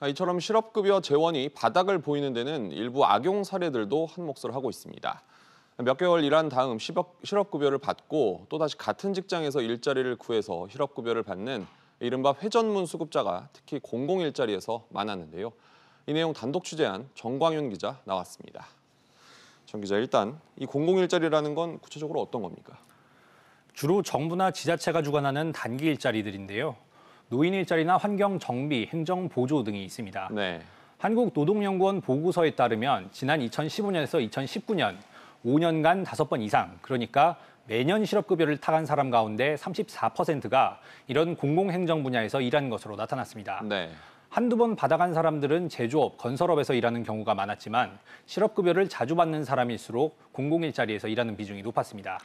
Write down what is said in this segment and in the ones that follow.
아, 이처럼 실업급여 재원이 바닥을 보이는 데는 일부 악용 사례들도 한 몫을 하고 있습니다. 몇 개월 일한 다음 실업급여를 받고 또다시 같은 직장에서 일자리를 구해서 실업급여를 받는 이른바 회전문 수급자가 특히 공공 일자리에서 많았는데요. 이 내용 단독 취재한 정광윤 기자 나왔습니다. 정 기자, 일단 이 공공 일자리라는 건 구체적으로 어떤 겁니까? 주로 정부나 지자체가 주관하는 단기 일자리들인데요. 노인 일자리나 환경 정비, 행정 보조 등이 있습니다. 네. 한국노동연구원 보고서에 따르면 지난 2015년에서 2019년 5년간 5번 이상, 그러니까 매년 실업급여를 타간 사람 가운데 34%가 이런 공공행정 분야에서 일한 것으로 나타났습니다. 네. 한두 번 받아간 사람들은 제조업, 건설업에서 일하는 경우가 많았지만 실업급여를 자주 받는 사람일수록 공공일자리에서 일하는 비중이 높았습니다.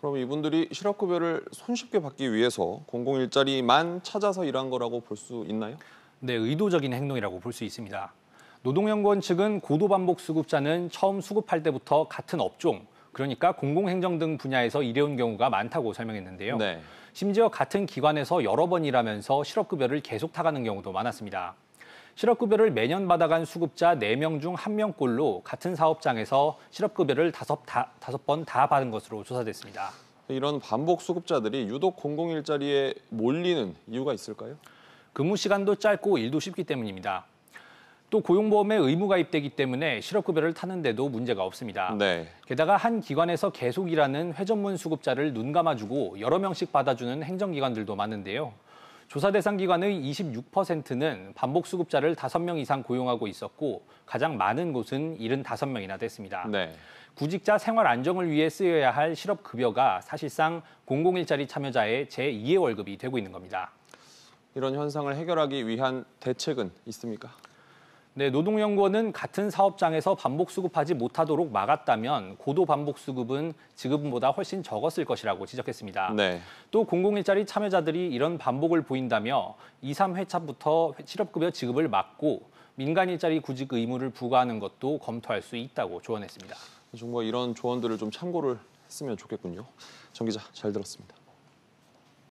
그럼 이분들이 실업급여를 손쉽게 받기 위해서 공공 일자리만 찾아서 일한 거라고 볼 수 있나요? 네, 의도적인 행동이라고 볼 수 있습니다. 노동연구원 측은 고도반복 수급자는 처음 수급할 때부터 같은 업종, 그러니까 공공행정 등 분야에서 일해온 경우가 많다고 설명했는데요. 네. 심지어 같은 기관에서 여러 번 일하면서 실업급여를 계속 타가는 경우도 많았습니다. 실업급여를 매년 받아간 수급자 4명 중 1명꼴로 같은 사업장에서 실업급여를 다섯 번 다 받은 것으로 조사됐습니다. 이런 반복 수급자들이 유독 공공 일자리에 몰리는 이유가 있을까요? 근무 시간도 짧고 일도 쉽기 때문입니다. 또 고용보험에 의무 가입되기 때문에 실업급여를 타는데도 문제가 없습니다. 네. 게다가 한 기관에서 계속 일하는 회전문 수급자를 눈 감아주고 여러 명씩 받아주는 행정기관들도 많은데요. 조사 대상 기관의 26%는 반복 수급자를 5명 이상 고용하고 있었고 가장 많은 곳은 75명이나 됐습니다. 네. 구직자 생활 안정을 위해 쓰여야 할 실업급여가 사실상 공공일자리 참여자의 제2의 월급이 되고 있는 겁니다. 이런 현상을 해결하기 위한 대책은 있습니까? 네, 노동연구원은 같은 사업장에서 반복 수급하지 못하도록 막았다면 고도 반복 수급은 지금보다 훨씬 적었을 것이라고 지적했습니다. 네. 또 공공일자리 참여자들이 이런 반복을 보인다며 2, 3회차부터 실업급여 지급을 막고 민간 일자리 구직 의무를 부과하는 것도 검토할 수 있다고 조언했습니다. 정말 뭐 이런 조언들을 좀 참고를 했으면 좋겠군요. 정 기자 잘 들었습니다.